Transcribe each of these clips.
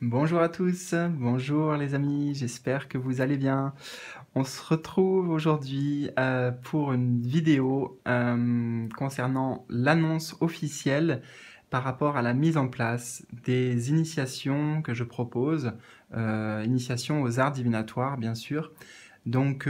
Bonjour à tous, bonjour les amis, j'espère que vous allez bien. On se retrouve aujourd'hui euh, pour une vidéo euh, concernant l'annonce officielle par rapport à la mise en place des initiations que je propose, euh, initiations aux arts divinatoires bien sûr. Donc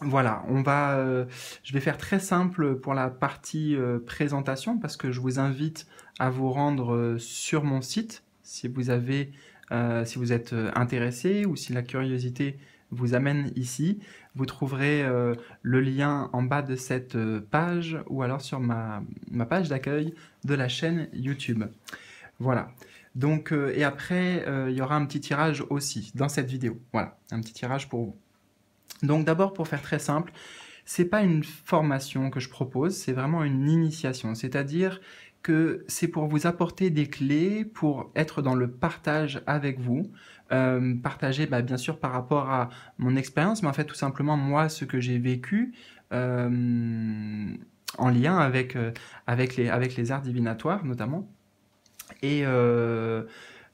voilà, on va, je vais faire très simple pour la partie présentation parce que je vous invite à vous rendre sur mon site si vous, avez, euh, si vous êtes euh, intéressé ou si la curiosité vous amène ici. Vous trouverez euh, le lien en bas de cette page ou alors sur ma, page d'accueil de la chaîne YouTube. Voilà. Donc, et après, il y aura un petit tirage aussi dans cette vidéo. Voilà, un petit tirage pour vous. Donc d'abord, pour faire très simple, ce n'est pas une formation que je propose, c'est vraiment une initiation. C'est-à-dire que c'est pour vous apporter des clés pour être dans le partage avec vous. Euh, partager bah, bien sûr par rapport à mon expérience, mais en fait tout simplement moi ce que j'ai vécu euh, en lien avec, euh, avec, les, avec les arts divinatoires notamment. Et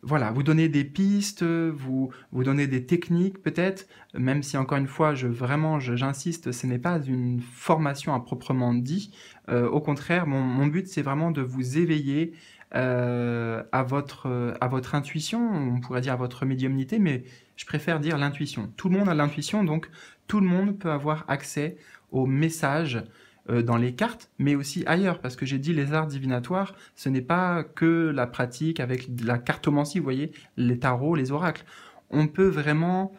voilà, vous donner des pistes, vous, vous donner des techniques peut-être, même si encore une fois, je, vraiment, j'insiste, ce n'est pas une formation à proprement dit, euh, au contraire, mon, but, c'est vraiment de vous éveiller euh, à, votre, à votre intuition, on pourrait dire à votre médiumnité, mais je préfère dire l'intuition. Tout le monde a l'intuition, donc tout le monde peut avoir accès aux messages euh, dans les cartes, mais aussi ailleurs, parce que j'ai dit les arts divinatoires, ce n'est pas que la pratique avec la cartomancie, vous voyez, les tarots, les oracles. On peut vraiment,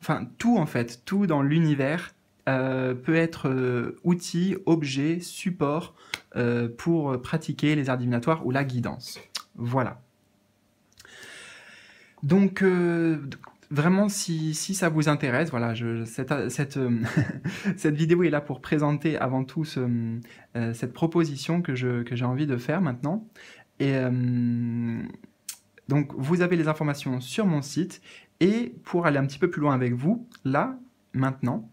enfin tout en fait, tout dans l'univers euh, peut être euh, outil, objet, support euh, pour pratiquer les arts divinatoires ou la guidance. Voilà. Donc, vraiment, si, ça vous intéresse, voilà, cette, vidéo est là pour présenter avant tout cette proposition que, que j'ai envie de faire maintenant. Et donc, vous avez les informations sur mon site. Et pour aller un petit peu plus loin avec vous, là, maintenant,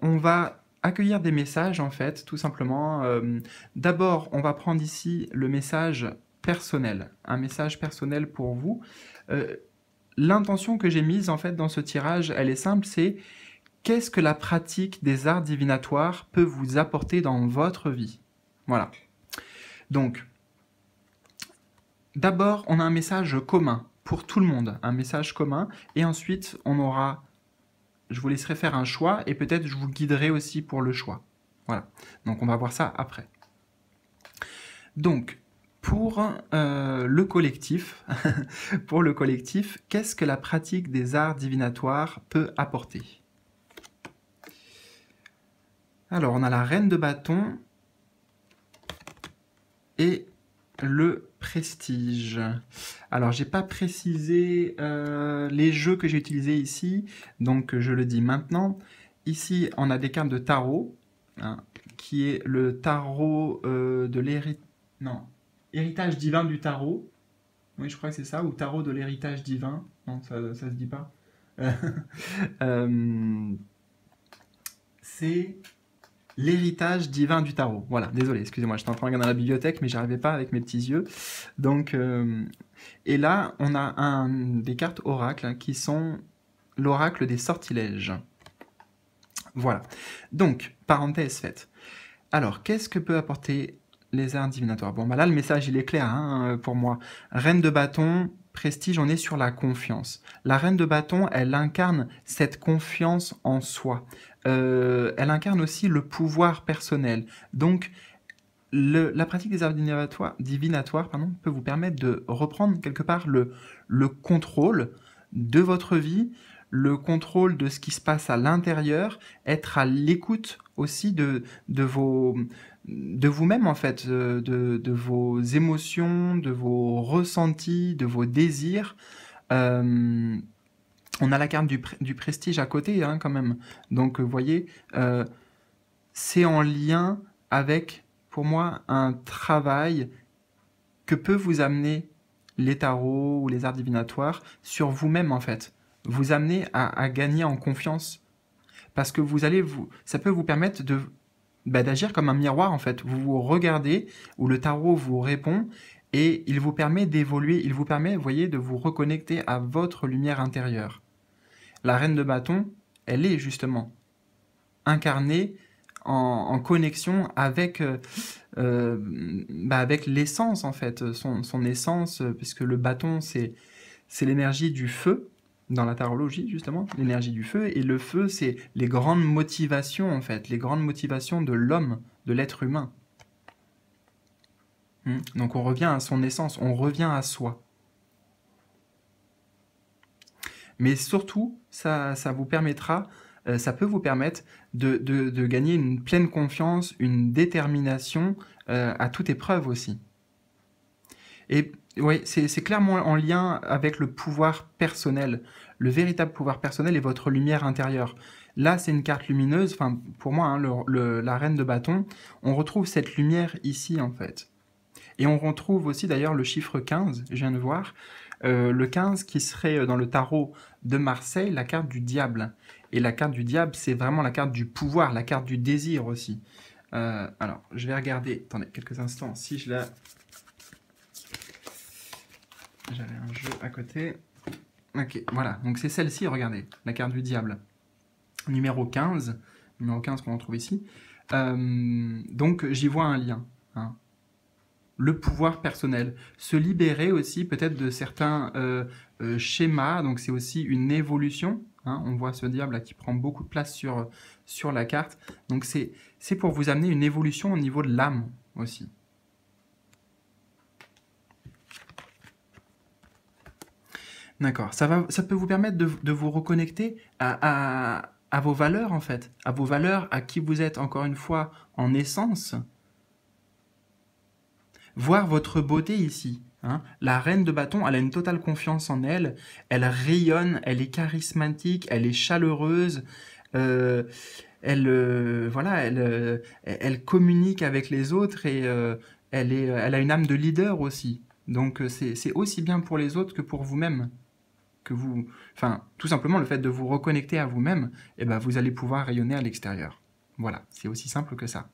on va accueillir des messages en fait, tout simplement. Euh, d'abord, on va prendre ici le message personnel, un message personnel pour vous. Euh, l'intention que j'ai mise en fait dans ce tirage, elle est simple, c'est qu'est-ce que la pratique des arts divinatoires peut vous apporter dans votre vie Voilà. Donc, D'abord, on a un message commun pour tout le monde, un message commun, et ensuite on aura je vous laisserai faire un choix et peut-être je vous guiderai aussi pour le choix. Voilà, donc on va voir ça après. Donc, pour euh, le collectif, pour le collectif, qu'est-ce que la pratique des arts divinatoires peut apporter Alors, on a la reine de bâton et le Prestige. Alors, j'ai pas précisé euh, les jeux que j'ai utilisés ici, donc je le dis maintenant. Ici, on a des cartes de tarot, hein, qui est le tarot euh, de l'héritage... Non, héritage divin du tarot. Oui, je crois que c'est ça, ou tarot de l'héritage divin. Non, ça, ça se dit pas. Euh, c'est L'héritage divin du tarot. Voilà, désolé, excusez-moi, j'étais en train de regarder dans la bibliothèque, mais j'arrivais pas avec mes petits yeux. Donc, euh, et là, on a un, des cartes oracles hein, qui sont l'oracle des sortilèges. Voilà. Donc, parenthèse faite. Alors, qu'est-ce que peut apporter les arts divinatoires Bon, bah là, le message, il est clair hein, euh, pour moi. Reine de bâton, prestige, on est sur la confiance. La reine de bâton, elle incarne cette confiance en soi. Euh, elle incarne aussi le pouvoir personnel. Donc, la pratique des arts divinatoires, peut vous permettre de reprendre quelque part le, contrôle de votre vie, le contrôle de ce qui se passe à l'intérieur, être à l'écoute aussi de, de de vous-même en fait, euh, de, vos émotions, de vos ressentis, de vos désirs. Euh, on a la carte du, prestige à côté hein, quand même. Donc vous euh, voyez, euh, c'est en lien avec, pour moi, un travail que peut vous amener les tarots ou les arts divinatoires sur vous-même en fait. Vous amener à, gagner en confiance. Parce que vous allez vous. ça peut vous permettre de bah, d'agir comme un miroir en fait. Vous vous regardez, ou le tarot vous répond, et il vous permet d'évoluer, il vous permet, vous voyez, de vous reconnecter à votre lumière intérieure. La reine de bâton, elle est justement incarnée en, connexion avec, euh, euh, bah, avec l'essence, en fait, son, son, essence, puisque le bâton, c'est l'énergie du feu, dans la tarologie, justement, l'énergie du feu. Et le feu, c'est les grandes motivations, en fait, les grandes motivations de l'homme, de l'être humain. Hmm. Donc on revient à son essence, on revient à soi. Mais surtout, ça, vous permettra, euh, ça peut vous permettre de, gagner une pleine confiance, une détermination euh, à toute épreuve aussi. Et oui, c'est clairement en lien avec le pouvoir personnel. Le véritable pouvoir personnel est votre lumière intérieure. Là, c'est une carte lumineuse, enfin, pour moi, hein, la reine de bâton, on retrouve cette lumière ici, en fait. Et on retrouve aussi d'ailleurs le chiffre 15, je viens de voir, euh, le 15 qui serait euh, dans le tarot de Marseille, la carte du diable. Et la carte du diable, c'est vraiment la carte du pouvoir, la carte du désir aussi. Euh, alors, je vais regarder, attendez quelques instants, si je la... J'avais un jeu à côté. Ok, voilà, donc c'est celle-ci, regardez, la carte du diable. Numéro 15, numéro 15 qu'on retrouve ici. donc j'y vois un lien. Hein le pouvoir personnel, se libérer aussi peut-être de certains euh, euh, schémas, donc c'est aussi une évolution, hein. on voit ce diable là qui prend beaucoup de place sur, sur la carte, donc c'est pour vous amener une évolution au niveau de l'âme aussi. D'accord, ça, peut vous permettre de, vous reconnecter à vos valeurs en fait, à vos valeurs, à qui vous êtes encore une fois en essence, voir votre beauté ici. Hein. la reine de bâton, elle a une totale confiance en elle, elle rayonne, elle est charismatique, elle est chaleureuse, euh, elle, euh, voilà, elle, euh, elle communique avec les autres et elle, est, elle a une âme de leader aussi. Donc c'est aussi bien pour les autres que pour vous-même. Que vous, enfin, tout simplement le fait de vous reconnecter à vous-même, eh ben vous allez pouvoir rayonner à l'extérieur. Voilà, c'est aussi simple que ça.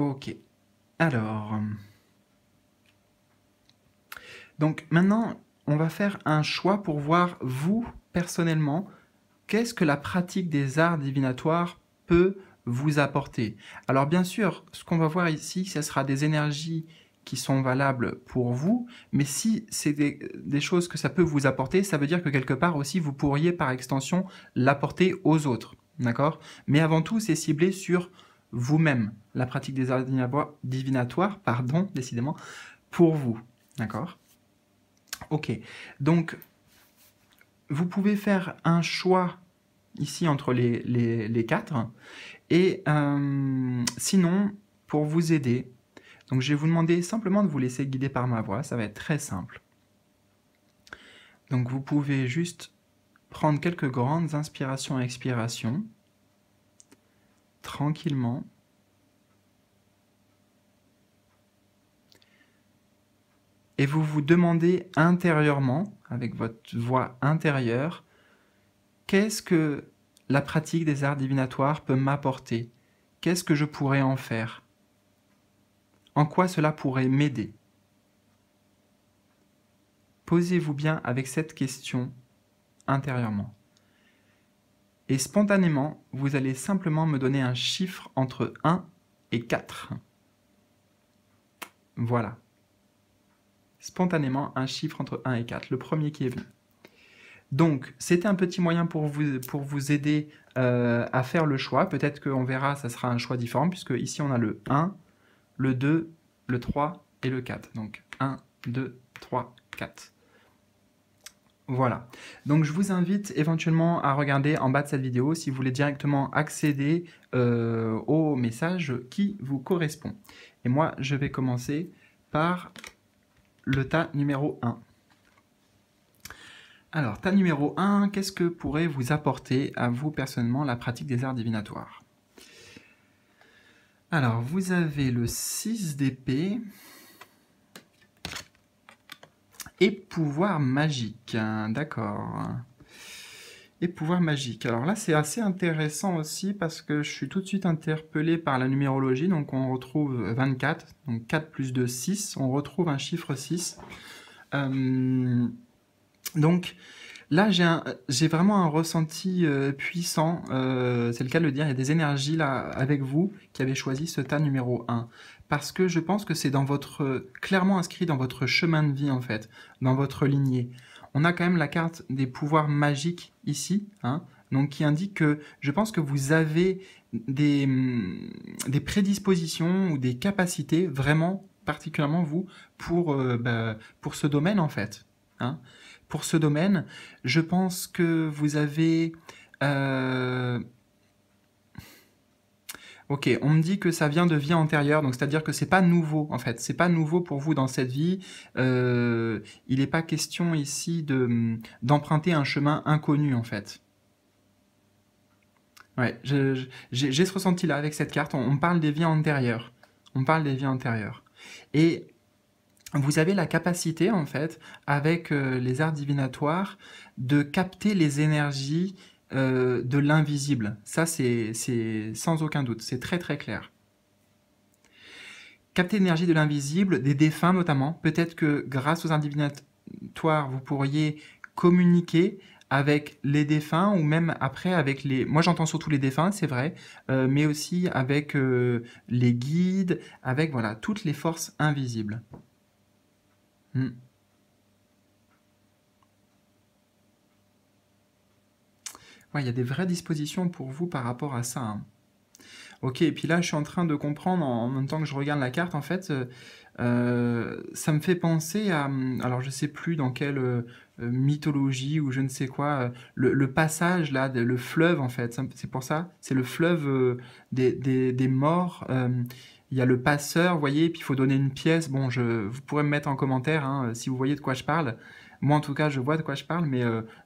Ok. Alors. Euh, donc maintenant, on va faire un choix pour voir, vous, personnellement, qu'est-ce que la pratique des arts divinatoires peut vous apporter. Alors bien sûr, ce qu'on va voir ici, ce sera des énergies qui sont valables pour vous, mais si c'est des, choses que ça peut vous apporter, ça veut dire que quelque part aussi, vous pourriez par extension l'apporter aux autres. D'accord Mais avant tout, c'est ciblé sur vous-même la pratique des arts divinatoires, pardon, décidément, pour vous. D'accord Ok. Donc, vous pouvez faire un choix ici entre les, quatre. Et euh, sinon, pour vous aider, donc je vais vous demander simplement de vous laisser guider par ma voix, ça va être très simple. Donc vous pouvez juste prendre quelques grandes inspirations et expirations tranquillement et vous vous demandez intérieurement, avec votre voix intérieure, qu'est-ce que la pratique des arts divinatoires peut m'apporter Qu'est-ce que je pourrais en faire En quoi cela pourrait m'aider Posez-vous bien avec cette question intérieurement et spontanément, vous allez simplement me donner un chiffre entre 1 et 4. Voilà. Spontanément, un chiffre entre 1 et 4, le premier qui est venu. Donc, c'était un petit moyen pour vous, pour vous aider euh, à faire le choix. Peut-être qu'on verra, ça sera un choix différent, puisque ici, on a le 1, le 2, le 3 et le 4. Donc, 1, 2, 3, 4. Voilà. Donc je vous invite éventuellement à regarder en bas de cette vidéo si vous voulez directement accéder euh, au message qui vous correspond. Et moi, je vais commencer par le tas numéro 1. Alors, tas numéro 1, qu'est-ce que pourrait vous apporter à vous personnellement la pratique des arts divinatoires Alors, vous avez le 6 d'épée, et pouvoir magique, hein, d'accord. Et pouvoir magique. Alors là, c'est assez intéressant aussi parce que je suis tout de suite interpellé par la numérologie. Donc on retrouve 24, donc 4 plus 2, 6. On retrouve un chiffre 6. Euh, donc là, j'ai vraiment un ressenti euh, puissant, euh, c'est le cas de le dire, il y a des énergies là avec vous qui avez choisi ce tas numéro 1 parce que je pense que c'est dans votre clairement inscrit dans votre chemin de vie en fait, dans votre lignée. On a quand même la carte des pouvoirs magiques ici, hein, donc qui indique que je pense que vous avez des, mm, des prédispositions ou des capacités vraiment particulièrement vous pour, euh, bah, pour ce domaine en fait. Hein. Pour ce domaine, je pense que vous avez euh, Ok, on me dit que ça vient de vie antérieure, donc c'est-à-dire que c'est pas nouveau en fait, c'est pas nouveau pour vous dans cette vie. Euh, il n'est pas question ici de mm, d'emprunter un chemin inconnu en fait. Ouais, j'ai ce ressenti-là avec cette carte. On, parle des vies antérieures, on parle des vies antérieures. Et vous avez la capacité en fait, avec euh, les arts divinatoires, de capter les énergies euh, de l'invisible. Ça, c'est sans aucun doute, c'est très très clair. Capter l'énergie de l'invisible, des défunts notamment. Peut-être que grâce aux indivinatoires, vous pourriez communiquer avec les défunts ou même après avec les... Moi j'entends surtout les défunts, c'est vrai, euh, mais aussi avec euh, les guides, avec voilà, toutes les forces invisibles. Hmm. Ouais, il y a des vraies dispositions pour vous par rapport à ça. Hein. Ok, et puis là, je suis en train de comprendre, en même temps que je regarde la carte, en fait, euh, euh, ça me fait penser à, hum, alors je sais plus dans quelle euh, mythologie ou je ne sais quoi, le, passage là, le fleuve en fait, c'est pour ça, c'est le fleuve des, des, des, morts. il y a le passeur, vous voyez, puis il faut donner une pièce. Bon, je, vous pourrez me mettre en commentaire hein, si vous voyez de quoi je parle. Moi, en tout cas, je vois de quoi je parle, mais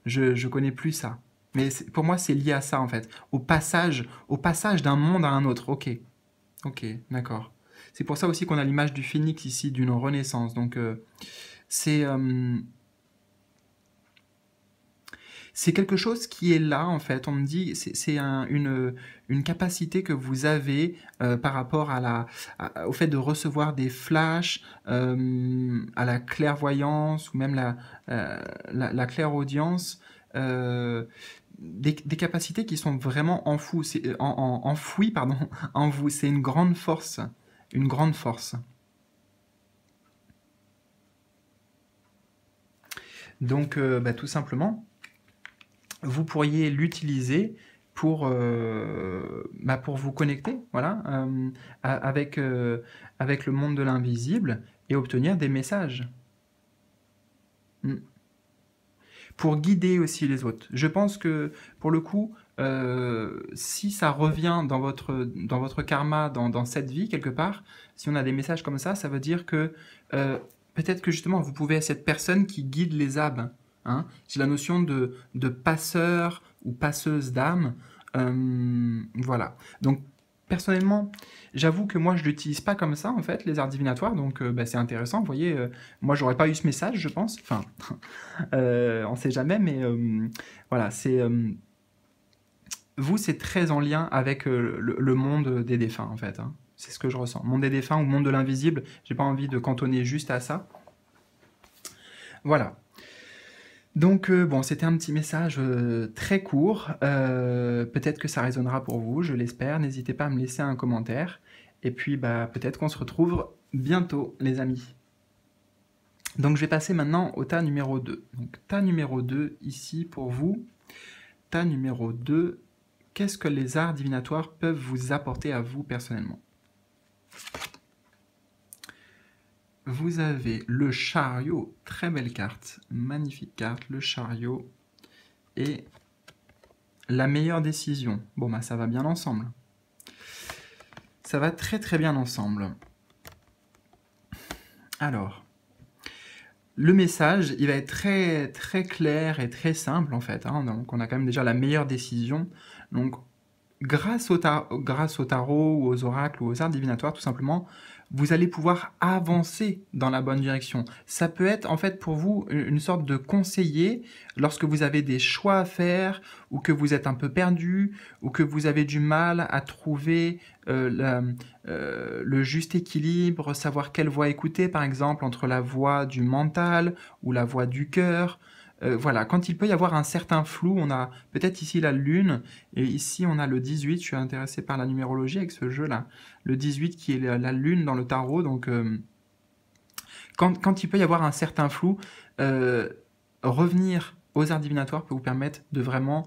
je ne connais plus ça. Mais pour moi, c'est lié à ça, en fait. Au passage, au passage d'un monde à un autre. Ok. Ok, d'accord. C'est pour ça aussi qu'on a l'image du phénix ici, d'une renaissance. Donc, euh, c'est. Euh, c'est quelque chose qui est là, en fait. On me dit, c'est une, capacité que vous avez euh, par rapport à la, au fait de recevoir des flashs, à la clairvoyance ou même la, la, la clairaudience des, capacités qui sont vraiment euh, enfouies, en, pardon, en vous. C'est une grande force. Une grande force. Donc, euh, bah, tout simplement, vous pourriez l'utiliser pour, euh, bah, pour vous connecter voilà, avec, avec le monde de l'invisible et obtenir des messages. Hmm pour guider aussi les autres. Je pense que pour le coup, euh, si ça revient dans votre, dans votre karma, dans, cette vie quelque part, si on a des messages comme ça, ça veut dire que euh, peut-être que justement vous pouvez être cette personne qui guide les âmes. Hein C'est la notion de, de, passeur ou passeuse d'âme. Euh, voilà. Donc personnellement, j'avoue que moi, je l'utilise pas comme ça, en fait, les arts divinatoires, donc euh, bah, c'est intéressant. Vous voyez, euh, moi, j'aurais pas eu ce message, je pense. Enfin, on euh, on sait jamais, mais voilà, c'est. vous, c'est très en lien avec le, monde des défunts, en fait. Hein. C'est ce que je ressens. Monde des défunts ou monde de l'invisible, j'ai pas envie de cantonner juste à ça. Voilà. Donc euh, bon, c'était un petit message euh, très court. Euh, peut-être que ça résonnera pour vous, je l'espère. N'hésitez pas à me laisser un commentaire. Et puis bah peut-être qu'on se retrouve bientôt, les amis. Donc je vais passer maintenant au tas numéro 2. Donc tas numéro 2 ici pour vous. Tas numéro 2, qu'est-ce que les arts divinatoires peuvent vous apporter à vous personnellement vous avez le chariot, très belle carte, magnifique carte, le chariot et la meilleure décision. Bon bah ça va bien ensemble. Ça va très très bien ensemble. Alors, le message, il va être très très clair et très simple en fait. Hein. donc on a quand même déjà la meilleure décision. Donc grâce au, grâce au tarot ou aux oracles ou aux arts divinatoires tout simplement, vous allez pouvoir avancer dans la bonne direction. Ça peut être en fait pour vous une sorte de conseiller lorsque vous avez des choix à faire ou que vous êtes un peu perdu ou que vous avez du mal à trouver euh, euh, le juste équilibre, savoir quelle voix écouter par exemple entre la voix du mental ou la voix du cœur. Euh, voilà, quand il peut y avoir un certain flou, on a peut-être ici la lune, et ici on a le 18, je suis intéressé par la numérologie avec ce jeu-là, le 18 qui est la, lune dans le tarot, donc euh, quand, il peut y avoir un certain flou, euh, revenir aux arts divinatoires peut vous permettre de vraiment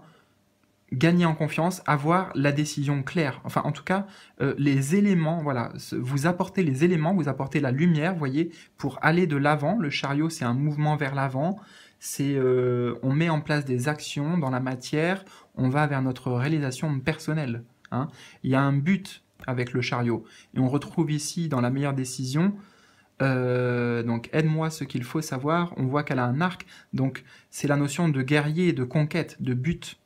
gagner en confiance, avoir la décision claire. Enfin, en tout cas, les éléments, voilà, vous apportez les éléments, vous apportez la lumière, voyez, pour aller de l'avant. Le chariot, c'est un mouvement vers l'avant c'est euh, on met en place des actions dans la matière, on va vers notre réalisation personnelle. Hein. Il y a un but avec le chariot. Et on retrouve ici dans la meilleure décision, euh, donc aide-moi ce qu'il faut savoir, on voit qu'elle a un arc, donc c'est la notion de guerrier, de conquête, de but.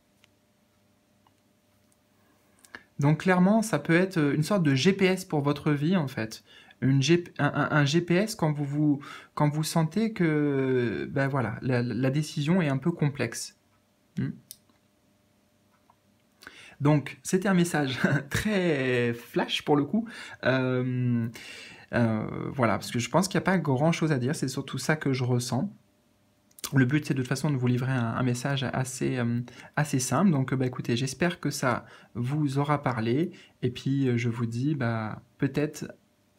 Donc clairement, ça peut être une sorte de GPS pour votre vie en fait un, GPS quand vous, vous, quand vous sentez que ben voilà, la, décision est un peu complexe. Hmm. donc, c'était un message très flash pour le coup. Euh, euh, voilà, parce que je pense qu'il n'y a pas grand chose à dire, c'est surtout ça que je ressens. Le but, c'est de toute façon de vous livrer un, message assez, euh, assez simple. Donc, bah, écoutez, j'espère que ça vous aura parlé. Et puis, je vous dis bah, peut-être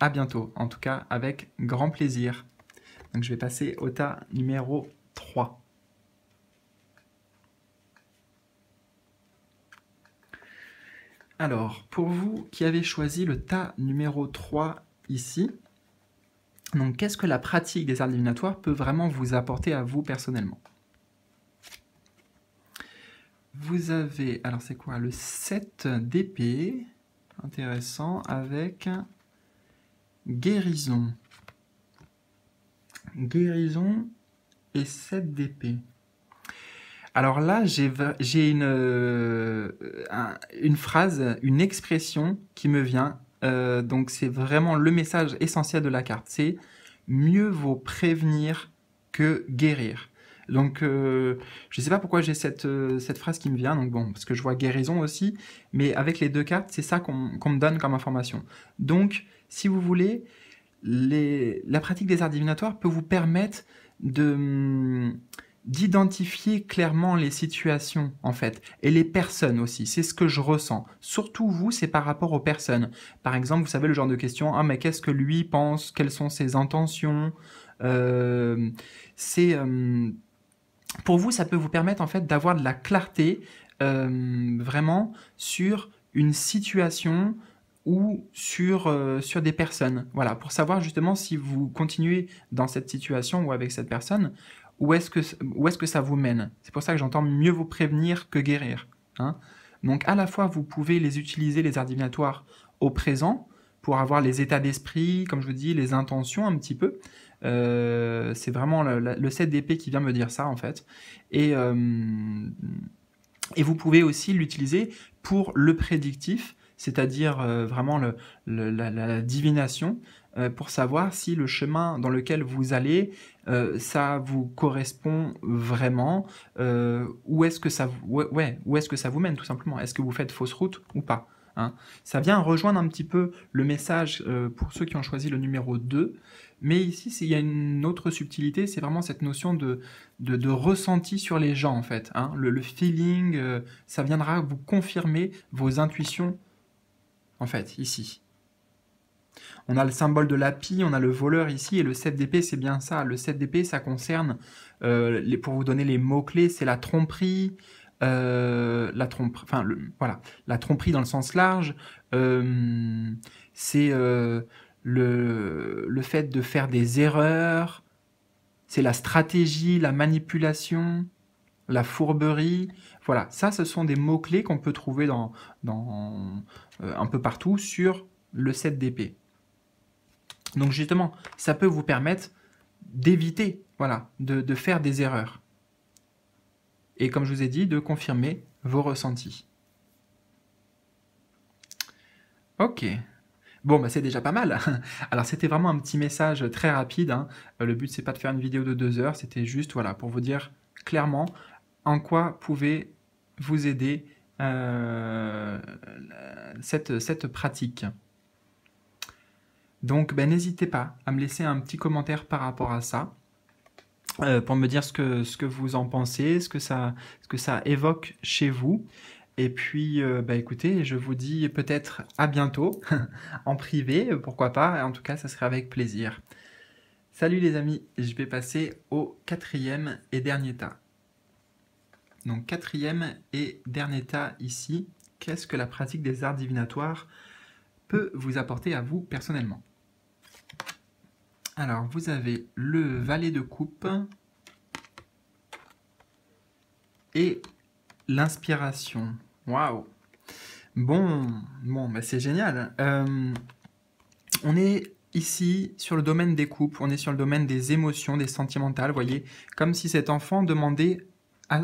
à bientôt, en tout cas avec grand plaisir. Donc je vais passer au tas numéro 3. Alors, pour vous qui avez choisi le tas numéro 3 ici, donc qu'est-ce que la pratique des arts divinatoires peut vraiment vous apporter à vous personnellement Vous avez, alors c'est quoi, le 7 d'épée, intéressant, avec Guérison. Guérison et 7 d'épée. Alors là, j'ai euh, une, phrase, une expression qui me vient. Euh, donc c'est vraiment le message essentiel de la carte. C'est mieux vaut prévenir que guérir. Donc, euh, je ne sais pas pourquoi j'ai cette, phrase qui me vient, donc bon, parce que je vois guérison aussi, mais avec les deux cartes, c'est ça qu'on me donne comme information. Donc, si vous voulez, la pratique des arts divinatoires peut vous permettre mm, d'identifier clairement les situations en fait et les personnes aussi c'est ce que je ressens surtout vous c'est par rapport aux personnes par exemple vous savez le genre de question ah mais qu'est-ce que lui pense quelles sont ses intentions euh, c'est euh, pour vous ça peut vous permettre en fait d'avoir de la clarté euh, vraiment sur une situation ou sur, euh, sur des personnes. Voilà, pour savoir justement si vous continuez dans cette situation ou avec cette personne, où est-ce que, où est que ça vous mène. C'est pour ça que j'entends mieux vous prévenir que guérir. Hein. Donc à la fois, vous pouvez les utiliser, les arts divinatoires, au présent, pour avoir les états d'esprit, comme je vous dis, les intentions un petit peu. Euh, c'est vraiment le, 7 d'épée qui vient me dire ça, en fait. et euh, vous pouvez aussi l'utiliser pour le prédictif, c'est-à-dire euh, vraiment la, divination, euh, pour savoir si le chemin dans lequel vous allez, euh, ça vous correspond vraiment, où est-ce que ça, vous, ouais, est que ça vous mène tout simplement. Est-ce que vous faites fausse route ou pas hein? Ça vient rejoindre un petit peu le message pour ceux qui ont choisi le numéro 2. Mais ici, il y a une autre subtilité, c'est vraiment cette notion de, de, ressenti sur les gens, en fait. Hein. le, feeling, ça viendra vous confirmer vos intuitions en fait, ici. On a le symbole de la pie, on a le voleur ici, et le 7 d'épée, c'est bien ça. Le 7 d'épée, ça concerne, euh, les, pour vous donner les mots-clés, c'est la tromperie, euh, la trompe, enfin, le, voilà, la tromperie dans le sens large, euh, c'est le, le fait de faire des erreurs, c'est la stratégie, la manipulation, la fourberie. Voilà, ça, ce sont des mots-clés qu'on peut trouver dans, dans, euh, un peu partout sur le 7 d'épée. Donc justement, ça peut vous permettre d'éviter, voilà, de, faire des erreurs. Et comme je vous ai dit, de confirmer vos ressentis. Ok, Bon, bah, c'est déjà pas mal. Alors, c'était vraiment un petit message très rapide. Hein. Euh, le but, c'est pas de faire une vidéo de deux heures. C'était juste, voilà, pour vous dire clairement en quoi pouvait vous aider euh, cette, pratique. Donc ben, n'hésitez pas à me laisser un petit commentaire par rapport à ça. Euh, pour me dire ce que, vous en pensez, ce que, ça, évoque chez vous. Et puis, euh, ben, écoutez, je vous dis peut-être à bientôt, en privé, pourquoi pas. En tout cas, ça serait avec plaisir. Salut les amis, je vais passer au quatrième et dernier tas. Donc quatrième et dernier tas ici, qu'est-ce que la pratique des arts divinatoires peut vous apporter à vous personnellement Alors vous avez le valet de coupe et l'inspiration. Waouh Bon, bon, bah, c'est génial. Euh, on est ici sur le domaine des coupes, on est sur le domaine des émotions, des sentimentales, voyez, comme si cet enfant demandait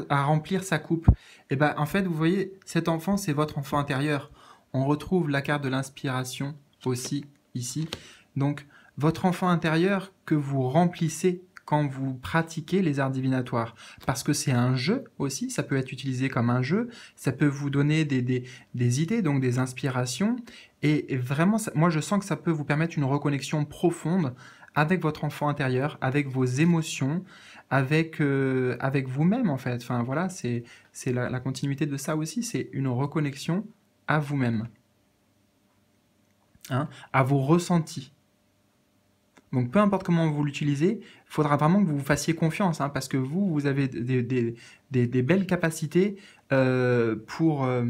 à, remplir sa coupe. Et eh ben, en fait, vous voyez, cet enfant, c'est votre enfant intérieur. On retrouve la carte de l'inspiration aussi ici. Donc, votre enfant intérieur que vous remplissez quand vous pratiquez les arts divinatoires. Parce que c'est un jeu aussi, ça peut être utilisé comme un jeu, ça peut vous donner des, idées, donc des inspirations. Et vraiment, moi je sens que ça peut vous permettre une reconnexion profonde avec votre enfant intérieur, avec vos émotions, avec, euh, avec vous-même en fait. Enfin voilà, c'est la, la continuité de ça aussi, c'est une reconnexion à vous-même, hein, à vos ressentis. Donc peu importe comment vous l'utilisez, il faudra vraiment que vous vous fassiez confiance, hein, parce que vous, vous avez des, belles capacités euh, pour... Euh,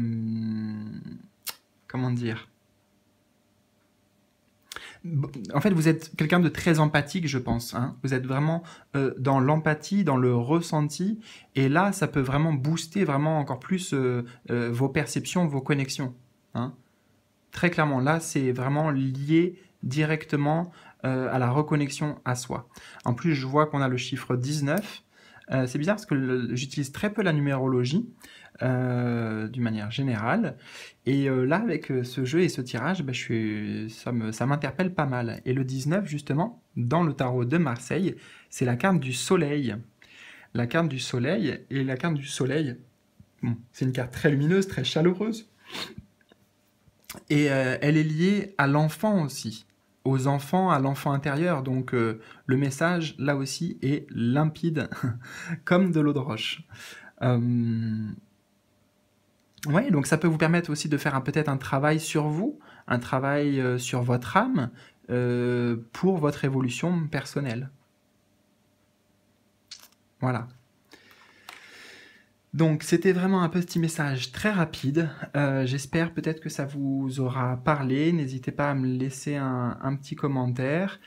comment dire en fait, vous êtes quelqu'un de très empathique, je pense. Hein. Vous êtes vraiment euh, dans l'empathie, dans le ressenti. Et là, ça peut vraiment booster vraiment encore plus euh, euh, vos perceptions, vos connexions. Hein. Très clairement, là, c'est vraiment lié directement à la reconnexion à soi. En plus, je vois qu'on a le chiffre 19. Euh, c'est bizarre parce que j'utilise très peu la numérologie euh, d'une manière générale. Et euh, là, avec ce jeu et ce tirage, bah, je suis, ça, ça m'interpelle pas mal. Et le 19, justement, dans le tarot de Marseille, c'est la carte du soleil. La carte du soleil, et la carte du soleil, c'est une carte très lumineuse, très chaleureuse. Et elle est liée à l'enfant aussi aux enfants, à l'enfant intérieur. Donc euh, le message, là aussi, est limpide, comme de l'eau de roche. Euh, oui, donc ça peut vous permettre aussi de faire peut-être un travail sur vous, un travail euh, sur votre âme, pour votre évolution personnelle. Voilà. Donc c'était vraiment un petit message très rapide. Euh, j'espère peut-être que ça vous aura parlé. N'hésitez pas à me laisser un, petit commentaire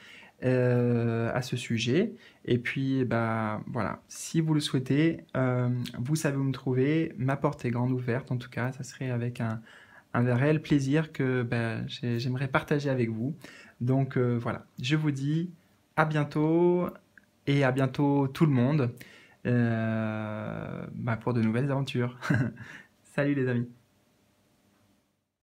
euh, à ce sujet. Et puis bah voilà, si vous le souhaitez, euh, vous savez où me trouver. Ma porte est grande ouverte en tout cas. Ça serait avec un, réel plaisir que bah, j'aimerais partager avec vous. Donc voilà, je vous dis à bientôt et à bientôt tout le monde. Euh, bah, pour de nouvelles aventures. Salut les amis